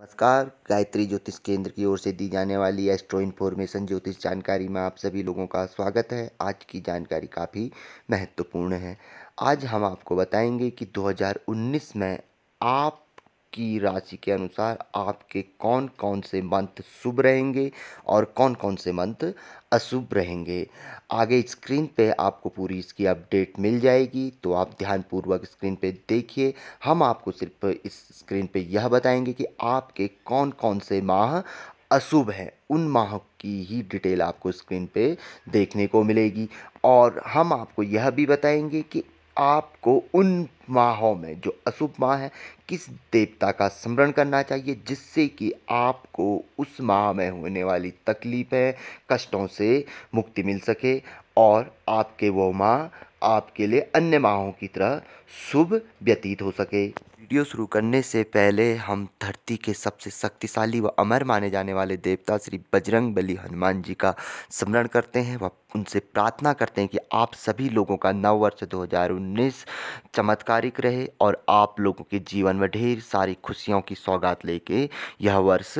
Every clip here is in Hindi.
नमस्कार गायत्री ज्योतिष केंद्र की ओर से दी जाने वाली एस्ट्रो इन्फॉर्मेशन ज्योतिष जानकारी में आप सभी लोगों का स्वागत है आज की जानकारी काफ़ी महत्वपूर्ण है आज हम आपको बताएंगे कि 2019 में आप की राशि के अनुसार आपके कौन कौन से मंथ शुभ रहेंगे और कौन कौन से मंथ अशुभ रहेंगे आगे स्क्रीन पे आपको पूरी इसकी अपडेट मिल जाएगी तो आप ध्यानपूर्वक स्क्रीन पे देखिए हम आपको सिर्फ इस स्क्रीन पे यह बताएंगे कि आपके कौन कौन से माह अशुभ हैं उन माह की ही डिटेल आपको स्क्रीन पे देखने को मिलेगी और हम आपको यह भी बताएंगे कि आपको उन माहों में जो अशुभ माह है किस देवता का स्मरण करना चाहिए जिससे कि आपको उस माह में होने वाली तकलीफ़ें कष्टों से मुक्ति मिल सके और आपके वो माह आपके लिए अन्य माहों की तरह शुभ व्यतीत हो सके वीडियो शुरू करने से पहले हम धरती के सबसे शक्तिशाली व अमर माने जाने वाले देवता श्री बजरंग बली हनुमान जी का स्मरण करते हैं व उनसे प्रार्थना करते हैं कि आप सभी लोगों का नव वर्ष 2019 चमत्कारिक रहे और आप लोगों के जीवन में ढेर सारी खुशियों की सौगात लेके यह वर्ष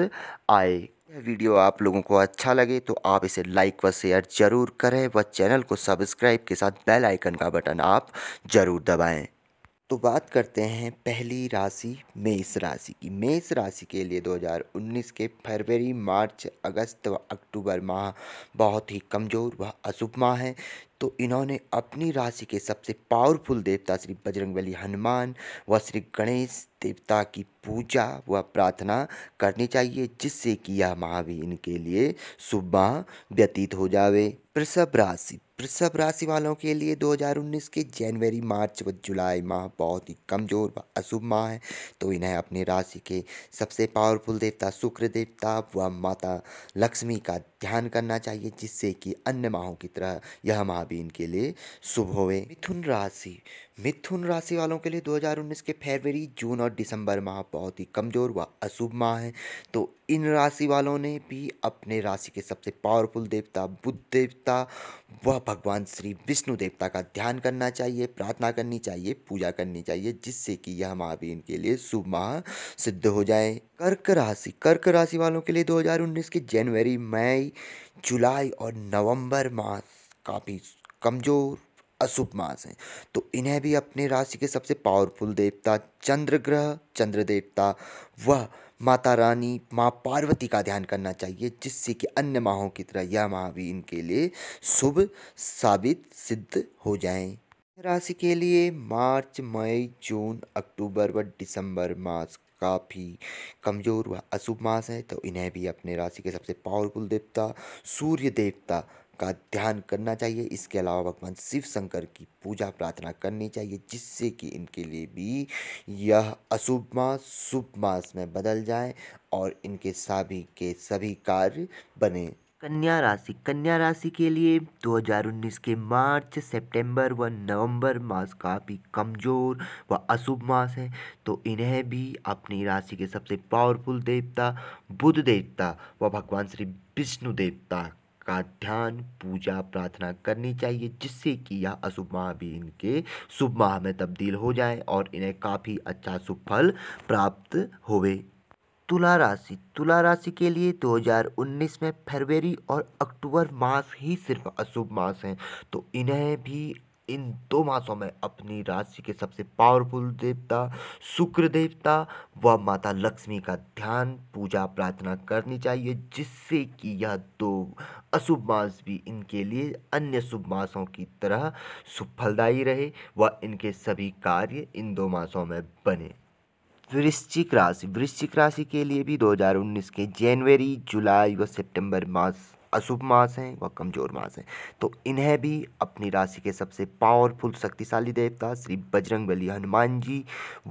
आए वीडियो आप लोगों को अच्छा लगे तो आप इसे लाइक व शेयर ज़रूर करें व चैनल को सब्सक्राइब के साथ बेल आइकन का बटन आप ज़रूर दबाएं तो बात करते हैं पहली राशि मेष राशि की मेष राशि के लिए 2019 के फरवरी मार्च अगस्त व अक्टूबर माह बहुत ही कमज़ोर व अशुभ माह है तो इन्होंने अपनी राशि के सबसे पावरफुल देवता श्री बजरंगबली हनुमान व श्री गणेश देवता की पूजा व प्रार्थना करनी चाहिए जिससे कि यह माह भी इनके लिए शुभ माह व्यतीत हो जावे वृषभ राशि वृषभ राशि वालों के लिए 2019 के जनवरी मार्च व जुलाई माह बहुत ही कमज़ोर व अशुभ माह है तो इन्हें अपने राशि के सबसे पावरफुल देवता शुक्र देवता व माता लक्ष्मी का ध्यान करना चाहिए जिससे कि अन्य माहों की तरह यह माह भी इनके लिए शुभ होवे मिथुन राशि मिथुन राशि वालों के लिए 2019 के फरवरी जून और दिसंबर माह बहुत ही कमज़ोर व अशुभ माह हैं तो इन राशि वालों ने भी अपने राशि के सबसे पावरफुल देवता बुद्ध देवता व भगवान श्री विष्णु देवता का ध्यान करना चाहिए प्रार्थना करनी चाहिए पूजा करनी चाहिए जिससे कि यह माह भी इनके लिए शुभ माह सिद्ध हो जाए कर्क राशि कर्क राशि वालों के लिए 2019 के जनवरी मई जुलाई और नवंबर माह काफ़ी कमज़ोर अशुभ मास हैं तो इन्हें भी अपने राशि के सबसे पावरफुल देवता चंद्र ग्रह चंद्र देवता वह माता रानी माँ पार्वती का ध्यान करना चाहिए जिससे कि अन्य माहों की तरह यह माह भी इनके लिए शुभ साबित सिद्ध हो जाए राशि के लिए मार्च मई जून अक्टूबर व दिसंबर मास काफ़ी कमज़ोर व अशुभ मास है तो इन्हें भी अपने राशि के सबसे पावरफुल देवता सूर्य देवता का ध्यान करना चाहिए इसके अलावा भगवान शिव शंकर की पूजा प्रार्थना करनी चाहिए जिससे कि इनके लिए भी यह अशुभ मास शुभ मास में बदल जाए और इनके सभी के सभी कार्य बने कन्या राशि कन्या राशि के लिए 2019 के मार्च सितंबर व नवंबर मास काफ़ी कमज़ोर व अशुभ मास है तो इन्हें भी अपनी राशि के सबसे पावरफुल देवता बुध देवता व भगवान श्री विष्णु देवता का ध्यान पूजा प्रार्थना करनी चाहिए जिससे कि यह अशुभ माह भी इनके शुभ माह में तब्दील हो जाए और इन्हें काफ़ी अच्छा शुभ फल प्राप्त होवे तुला राशि तुला राशि के लिए 2019 में फरवरी और अक्टूबर मास ही सिर्फ अशुभ मास हैं तो इन्हें भी इन दो मासों में अपनी राशि के सबसे पावरफुल देवता शुक्र देवता व माता लक्ष्मी का ध्यान पूजा प्रार्थना करनी चाहिए जिससे कि यह दो अशुभ मास भी इनके लिए अन्य शुभ मासों की तरह सुफलदायी रहे व इनके सभी कार्य इन दो मासों में बने वृश्चिक राशि वृश्चिक राशि के लिए भी 2019 के जनवरी जुलाई व सितंबर मास अशुभ मास हैं व कमज़ोर मास हैं तो इन्हें भी अपनी राशि के सबसे पावरफुल शक्तिशाली देवता श्री बजरंग बली हनुमान जी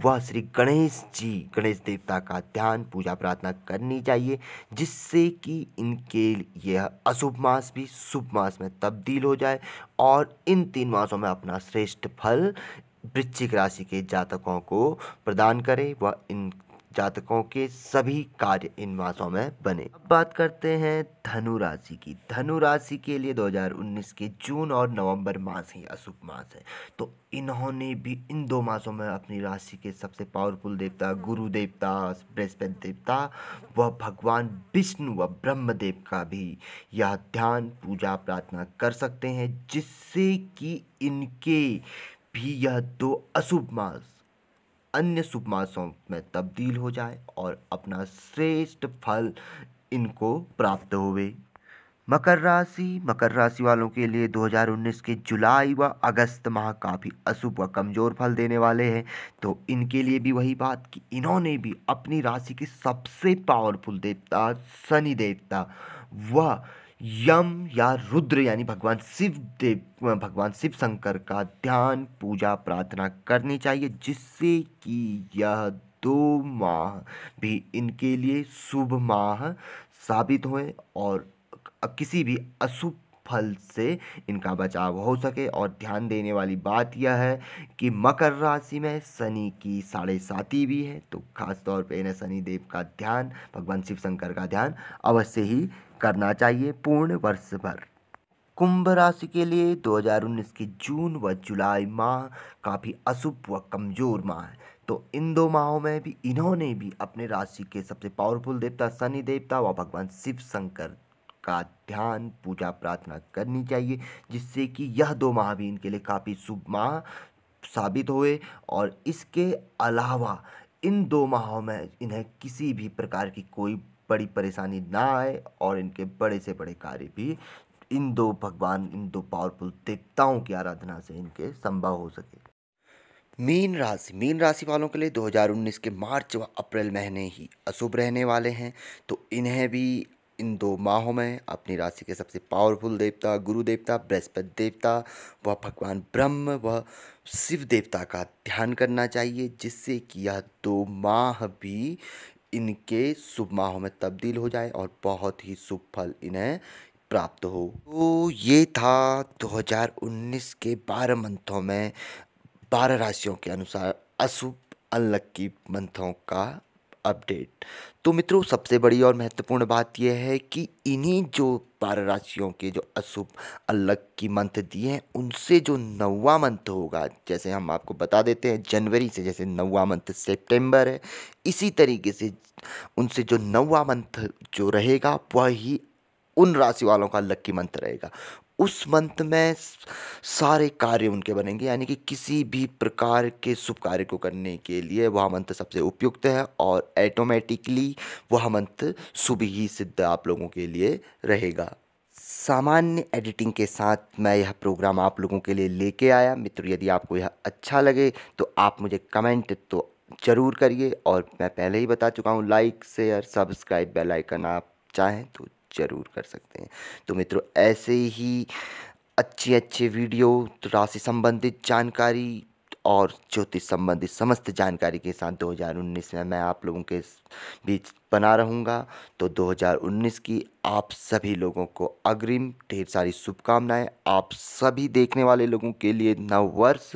व श्री गणेश जी गणेश देवता का ध्यान पूजा प्रार्थना करनी चाहिए जिससे कि इनके यह अशुभ मास भी शुभ मास में तब्दील हो जाए और इन तीन मासों में अपना श्रेष्ठ फल वृश्चिक राशि के जातकों को प्रदान करें व इन जातकों के सभी कार्य इन मासों में बने अब बात करते हैं धनु राशि की धनु राशि के लिए 2019 के जून और नवंबर मास ही अशुभ मास है तो इन्होंने भी इन दो मासों में अपनी राशि के सबसे पावरफुल देवता गुरु देवता बृहस्पति देवता व भगवान विष्णु व ब्रह्मदेव का भी यह ध्यान पूजा प्रार्थना कर सकते हैं जिससे कि इनके भी यह दो अशुभ मास अन्य मासों में तब्दील हो जाए और अपना श्रेष्ठ फल इनको प्राप्त होवे मकर राशि मकर राशि वालों के लिए 2019 के जुलाई व अगस्त माह काफ़ी अशुभ व कमज़ोर फल देने वाले हैं तो इनके लिए भी वही बात कि इन्होंने भी अपनी राशि के सबसे पावरफुल देवता शनि देवता व यम या रुद्र यानी भगवान शिव देव भगवान शिव शंकर का ध्यान पूजा प्रार्थना करनी चाहिए जिससे कि यह दो माह भी इनके लिए शुभ माह साबित होए और किसी भी अशुभ फल से इनका बचाव हो सके और ध्यान देने वाली बात यह है कि मकर राशि में शनि की साढ़े साथी भी है तो खास तौर पे इन्हें शनिदेव का ध्यान भगवान शिव शंकर का ध्यान अवश्य ही करना चाहिए पूर्ण वर्ष भर कुंभ राशि के लिए 2019 के जून व जुलाई माह काफ़ी अशुभ व कमज़ोर माह है तो इन दो माहों में भी इन्होंने भी अपने राशि के सबसे पावरफुल देवता शनि देवता व भगवान शिव शंकर का ध्यान पूजा प्रार्थना करनी चाहिए जिससे कि यह दो माह भी इनके लिए काफ़ी शुभ माह साबित होए और इसके अलावा इन दो माहों में इन्हें किसी भी प्रकार की कोई बड़ी परेशानी ना आए और इनके बड़े से बड़े कार्य भी इन दो भगवान इन दो पावरफुल देवताओं की आराधना से इनके संभव हो सके मीन राशि मीन राशि वालों के लिए 2019 के मार्च व अप्रैल महीने ही अशुभ रहने वाले हैं तो इन्हें भी इन दो माहों में अपनी राशि के सबसे पावरफुल देवता गुरु देवता बृहस्पति देवता व भगवान ब्रह्म व शिव देवता का ध्यान करना चाहिए जिससे कि यह दो माह भी इनके शुभ माहों में तब्दील हो जाए और बहुत ही शुभ फल इन्हें प्राप्त हो तो ये था 2019 के बारह मंथों में बारह राशियों के अनुसार अशुभ अनलक्की मंथों का अपडेट तो मित्रों सबसे बड़ी और महत्वपूर्ण बात यह है कि इन्हीं जो बारह राशियों के जो अशुभ अलग की मंथ दिए हैं उनसे जो नौवा मंथ होगा जैसे हम आपको बता देते हैं जनवरी से जैसे नौवा मंथ सितंबर है इसी तरीके से उनसे जो नौवा मंथ जो रहेगा वह ही उन राशि वालों का लक्की मंथ रहेगा उस मंथ में सारे कार्य उनके बनेंगे यानी कि किसी भी प्रकार के शुभ कार्य को करने के लिए वह मंत्र सबसे उपयुक्त है और ऐटोमेटिकली वह मंत्र शुभ ही सिद्ध आप लोगों के लिए रहेगा सामान्य एडिटिंग के साथ मैं यह प्रोग्राम आप लोगों के लिए लेके आया मित्र यदि आपको यह अच्छा लगे तो आप मुझे कमेंट तो ज़रूर करिए और मैं पहले ही बता चुका हूँ like share subscribe bell icon आप चाहें तो ज़रूर कर सकते हैं तो मित्रों ऐसे ही अच्छे अच्छे वीडियो तो राशि संबंधित जानकारी और ज्योतिष संबंधित समस्त जानकारी के साथ 2019 में मैं आप लोगों के बीच बना रहूँगा तो 2019 की आप सभी लोगों को अग्रिम ढेर सारी शुभकामनाएं आप सभी देखने वाले लोगों के लिए नव वर्ष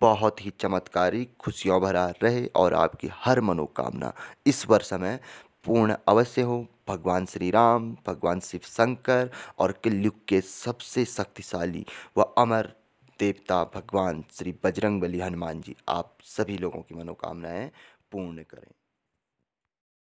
बहुत ही चमत्कारी खुशियों भरा रहे और आपकी हर मनोकामना इस वर्ष में पूर्ण अवश्य हो भगवान श्री राम भगवान शिव शंकर और कलयुग के सबसे शक्तिशाली व अमर देवता भगवान श्री बजरंगबली हनुमान जी आप सभी लोगों की मनोकामनाएं पूर्ण करें